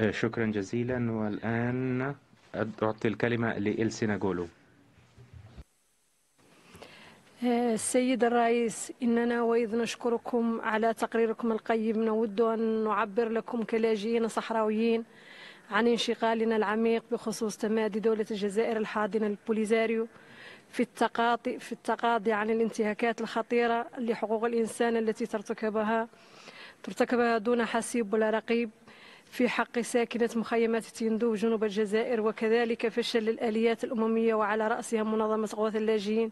آه، شكرا جزيلا والآن أعطي الكلمة لإلسينا جولو السيد آه، الرئيس إننا وإذ نشكركم على تقريركم القيم نود أن نعبر لكم كلاجئين صحراويين عن انشغالنا العميق بخصوص تمادي دولة الجزائر الحاضنة البوليزاريو في التقاضي في التقاضي عن الانتهاكات الخطيرة لحقوق الإنسان التي ترتكبها ترتكبها دون حسيب ولا رقيب في حق ساكنة مخيمات تيندو جنوب الجزائر وكذلك فشل الآليات الأممية وعلى رأسها منظمة غوث اللاجئين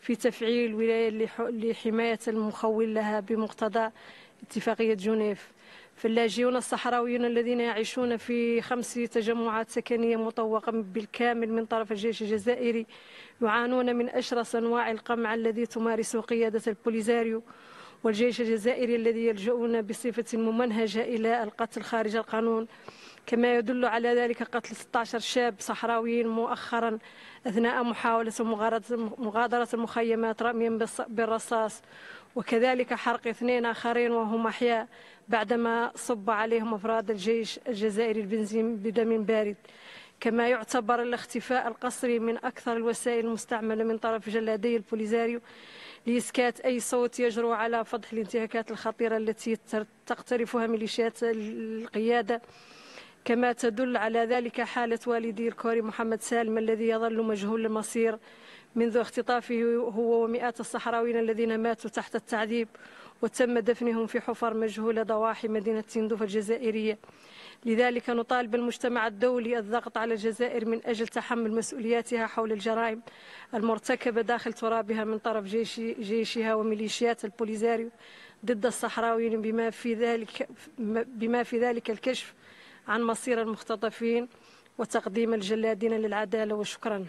في تفعيل ولاية لحماية المخول لها بمقتضى اتفاقية جنيف فاللاجئون الصحراويون الذين يعيشون في خمس تجمعات سكنية مطوقة بالكامل من طرف الجيش الجزائري يعانون من أشرس أنواع القمع الذي تمارسه قيادة البوليزاريو والجيش الجزائري الذي يلجؤون بصفة ممنهجة إلى القتل خارج القانون كما يدل على ذلك قتل 16 شاب صحراويين مؤخرا أثناء محاولة مغادرة المخيمات رميا بالرصاص وكذلك حرق اثنين آخرين وهم أحياء بعدما صب عليهم أفراد الجيش الجزائري البنزين بدم بارد كما يعتبر الاختفاء القسري من أكثر الوسائل المستعملة من طرف جلادي البوليزاريو لإسكات أي صوت يجرؤ على فضح الانتهاكات الخطيرة التي تقترفها ميليشيات القيادة كما تدل على ذلك حالة والدي الكوري محمد سالم الذي يظل مجهول المصير منذ اختطافه هو ومئات الصحراويين الذين ماتوا تحت التعذيب وتم دفنهم في حفر مجهولة ضواحي مدينة تندوف الجزائرية لذلك نطالب المجتمع الدولي الضغط على الجزائر من أجل تحمل مسؤولياتها حول الجرائم المرتكبة داخل ترابها من طرف جيش جيشها وميليشيات البوليزاريو ضد الصحراويين بما في ذلك بما في ذلك الكشف عن مصير المختطفين وتقديم الجلادين للعدالة وشكرا